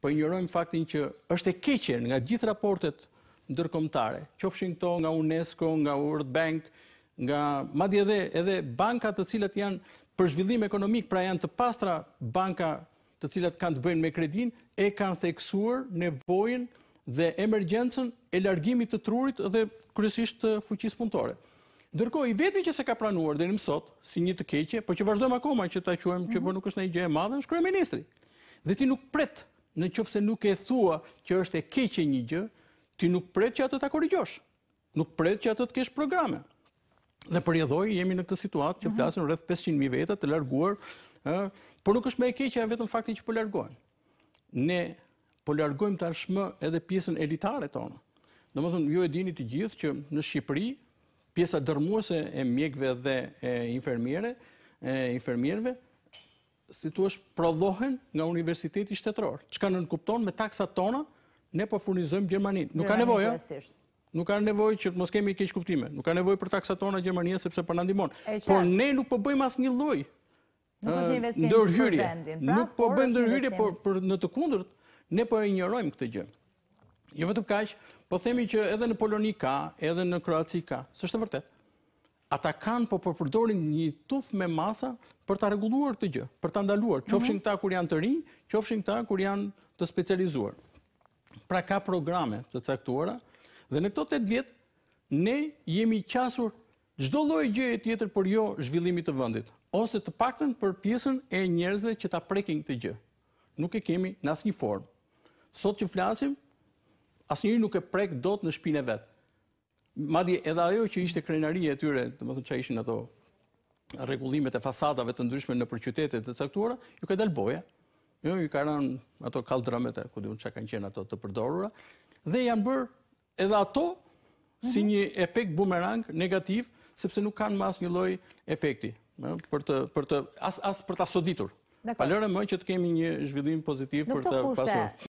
po njërojmë faktin që është e keqen nga gjithë raportet ndërkombëtare, qofshin këto nga UNESCO, nga World Bank, nga madje edhe edhe banka të cilat janë për zhvillim ekonomik, pra janë të pastra banka të cilat kanë të bëjnë me kredin, e kanë theksuar nevojën dhe emergjencën e largimit të trurit dhe kryesisht të fuqis punëtore. Ndërkohë i vetmi që se ka pranuar deri më sot si një të keqe, po që vazhdojmë akoma që ta quajmë që mm nuk është ndonjë gjë e madhe, është kryeministri. Dhe ti nuk pret në qofë se nuk e thua që është e keqe një gjë, ti nuk pret që atë të akorigjosh, nuk pret që atë të kesh programe. Dhe për jedhoj, jemi në këtë situatë që flasën rrëth 500.000 veta të larguar, por nuk është me e keqe e vetëm fakti që po largohen. Ne po largohem të arshmë edhe pjesën elitare tonë. Në më thëmë, ju e dini të gjithë që në Shqipëri, pjesa dërmuese e mjekve dhe e infermire, e si tu është prodhohen nga universiteti shtetëror, që ka nënkupton me taksat tona, ne po furnizojmë Gjermanin. Nuk ka nevojë, eh? nuk ka nevojë që të mos kemi i keqë kuptime, nuk ka nevojë për taksat tona Gjermania, sepse për po nëndimon. Por ne nuk po bëjmë asë një loj, ndërhyrje, pra, nuk po bëjmë ndërhyrje, por në të kundërt, ne po e njërojmë këtë gjë. Jo vetëm kaqë, po themi që edhe në Poloni ka, edhe në Kroaci ka, së është vërtetë ata kanë po përpërdorin një tuth me masa për të regulluar të gjë, për të ndaluar, mhm. qofshin këta kur janë të rinj, qofshin këta kur janë të specializuar. Pra ka programe të caktuara, dhe në këto të të vjetë, ne jemi qasur gjdo loj gjë e tjetër për jo zhvillimit të vëndit, ose të pakten për pjesën e njerëzve që ta prekin këtë gjë. Nuk e kemi në asë një formë. Sot që flasim, asë nuk e prek do të në shpine vetë. Madi edhe ajo që ishte krenari e tyre, të më thënë që ishin ato regullimet e fasadave të ndryshme në përqytetet të caktuara, ju ka dalë boja, ju, jo, ju ka rënë ato kaldrëmet të ku dhe që kanë qenë ato të përdorura, dhe janë bërë edhe ato si mhm. një efekt bumerang negativ, sepse nuk kanë mas një loj efekti, asë për të, për të, as, as për asoditur. Palërë më që të kemi një zhvillim pozitiv për të pasur.